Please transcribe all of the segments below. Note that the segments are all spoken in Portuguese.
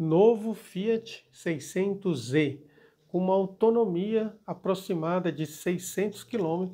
novo Fiat 600 z com uma autonomia aproximada de 600 km,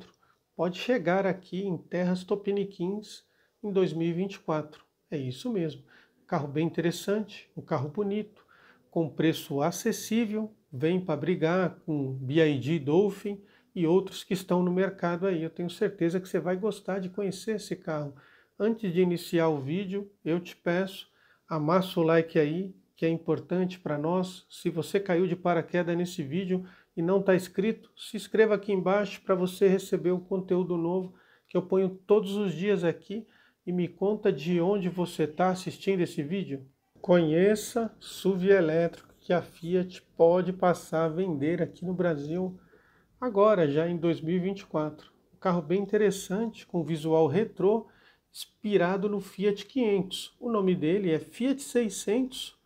pode chegar aqui em terras topiniquins em 2024. É isso mesmo. Carro bem interessante, um carro bonito, com preço acessível, vem para brigar com BID Dolphin e outros que estão no mercado aí. Eu tenho certeza que você vai gostar de conhecer esse carro. Antes de iniciar o vídeo, eu te peço, amassa o like aí, que é importante para nós. Se você caiu de paraquedas nesse vídeo e não está inscrito, se inscreva aqui embaixo para você receber o conteúdo novo que eu ponho todos os dias aqui e me conta de onde você está assistindo esse vídeo. Conheça SUV elétrico que a Fiat pode passar a vender aqui no Brasil agora, já em 2024. Um carro bem interessante, com visual retrô, inspirado no Fiat 500. O nome dele é Fiat 600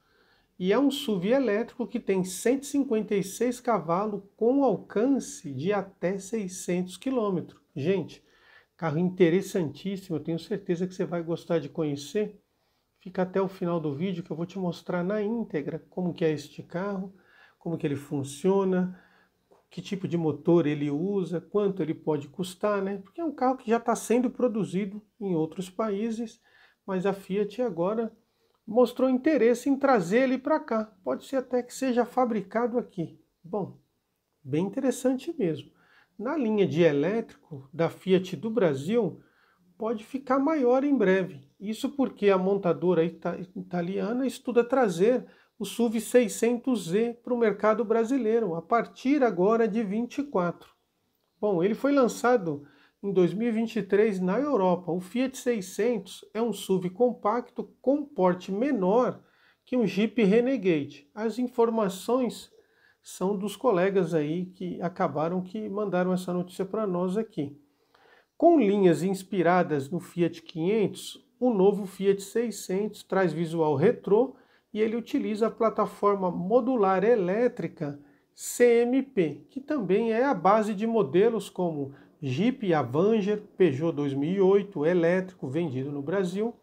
e é um SUV elétrico que tem 156 cavalos com alcance de até 600 km. Gente, carro interessantíssimo, eu tenho certeza que você vai gostar de conhecer. Fica até o final do vídeo que eu vou te mostrar na íntegra como que é este carro, como que ele funciona, que tipo de motor ele usa, quanto ele pode custar, né? Porque é um carro que já está sendo produzido em outros países, mas a Fiat agora mostrou interesse em trazer ele para cá. Pode ser até que seja fabricado aqui. Bom, bem interessante mesmo. Na linha de elétrico da Fiat do Brasil, pode ficar maior em breve. Isso porque a montadora ita italiana estuda trazer o SUV 600Z para o mercado brasileiro a partir agora de 24. Bom, ele foi lançado em 2023 na Europa. O Fiat 600 é um SUV compacto com porte menor que um Jeep Renegade. As informações são dos colegas aí que acabaram que mandaram essa notícia para nós aqui. Com linhas inspiradas no Fiat 500, o novo Fiat 600 traz visual retrô e ele utiliza a plataforma modular elétrica CMP, que também é a base de modelos como Jeep Avenger Peugeot 2008 elétrico vendido no Brasil.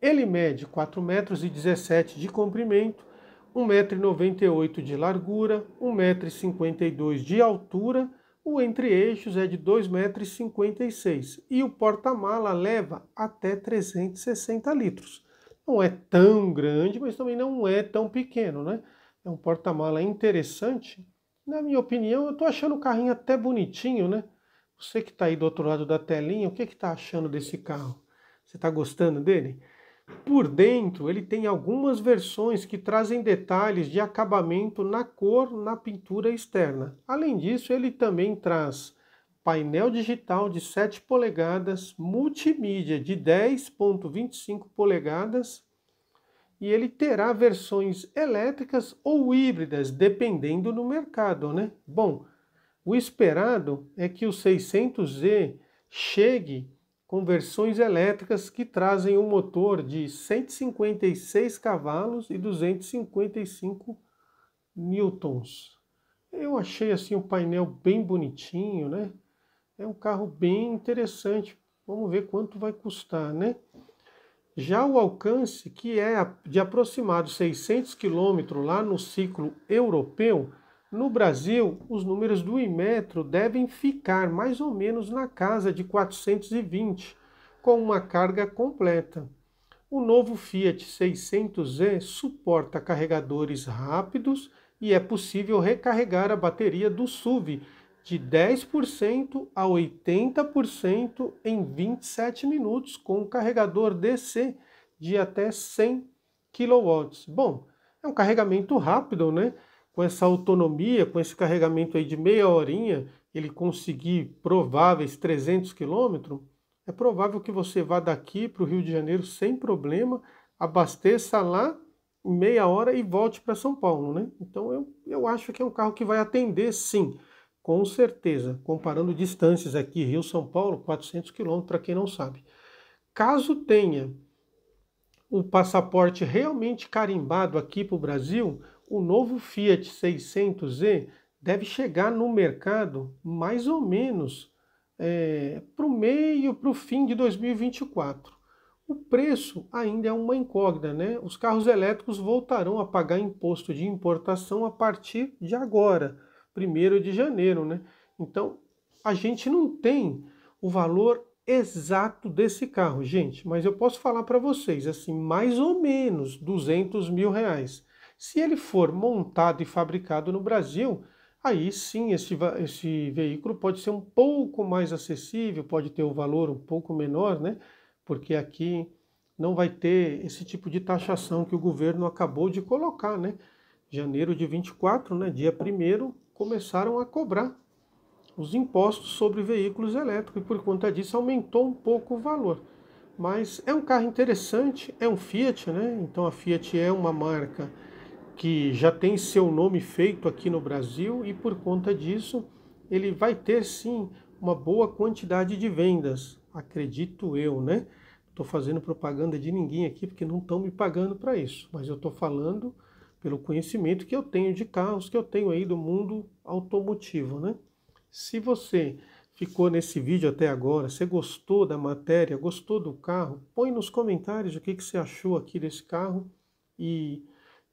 Ele mede 4,17 metros de comprimento, 1,98m de largura, 1,52m de altura, o entre-eixos é de 256 metros e o porta-mala leva até 360 litros. Não é tão grande, mas também não é tão pequeno, né? É um porta-mala interessante. Na minha opinião, eu estou achando o carrinho até bonitinho, né? Você que está aí do outro lado da telinha, o que está achando desse carro? Você está gostando dele? Por dentro, ele tem algumas versões que trazem detalhes de acabamento na cor, na pintura externa. Além disso, ele também traz painel digital de 7 polegadas, multimídia de 10.25 polegadas e ele terá versões elétricas ou híbridas, dependendo do mercado, né? Bom, o esperado é que o 600Z chegue com versões elétricas que trazem um motor de 156 cavalos e 255 newtons. Eu achei assim o um painel bem bonitinho, né? É um carro bem interessante. Vamos ver quanto vai custar, né? Já o alcance, que é de aproximado 600 km lá no ciclo europeu, no Brasil, os números do Imetro devem ficar mais ou menos na casa de 420, com uma carga completa. O novo Fiat 600e suporta carregadores rápidos e é possível recarregar a bateria do SUV de 10% a 80% em 27 minutos com um carregador DC de até 100 kW. Bom, é um carregamento rápido, né? com essa autonomia, com esse carregamento aí de meia horinha, ele conseguir prováveis 300 quilômetros, é provável que você vá daqui para o Rio de Janeiro sem problema, abasteça lá em meia hora e volte para São Paulo, né? Então eu, eu acho que é um carro que vai atender sim, com certeza, comparando distâncias aqui, Rio-São Paulo, 400 quilômetros, para quem não sabe. Caso tenha o passaporte realmente carimbado aqui para o Brasil, o novo Fiat 600e deve chegar no mercado mais ou menos é, para o meio, para o fim de 2024. O preço ainda é uma incógnita, né? Os carros elétricos voltarão a pagar imposto de importação a partir de agora, 1 de janeiro, né? Então, a gente não tem o valor exato desse carro, gente, mas eu posso falar para vocês, assim, mais ou menos 200 mil reais. Se ele for montado e fabricado no Brasil, aí sim esse, esse veículo pode ser um pouco mais acessível, pode ter o um valor um pouco menor, né? Porque aqui não vai ter esse tipo de taxação que o governo acabou de colocar, né? Janeiro de 24, né, dia 1 começaram a cobrar os impostos sobre veículos elétricos e por conta disso aumentou um pouco o valor. Mas é um carro interessante, é um Fiat, né? Então a Fiat é uma marca que já tem seu nome feito aqui no Brasil e por conta disso ele vai ter sim uma boa quantidade de vendas, acredito eu, né? Estou fazendo propaganda de ninguém aqui porque não estão me pagando para isso, mas eu estou falando pelo conhecimento que eu tenho de carros que eu tenho aí do mundo automotivo, né? Se você ficou nesse vídeo até agora, você gostou da matéria, gostou do carro, põe nos comentários o que, que você achou aqui desse carro e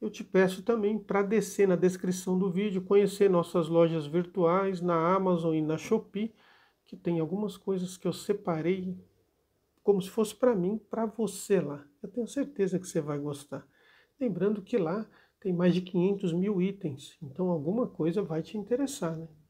eu te peço também para descer na descrição do vídeo, conhecer nossas lojas virtuais na Amazon e na Shopee, que tem algumas coisas que eu separei como se fosse para mim, para você lá. Eu tenho certeza que você vai gostar. Lembrando que lá tem mais de 500 mil itens, então alguma coisa vai te interessar, né?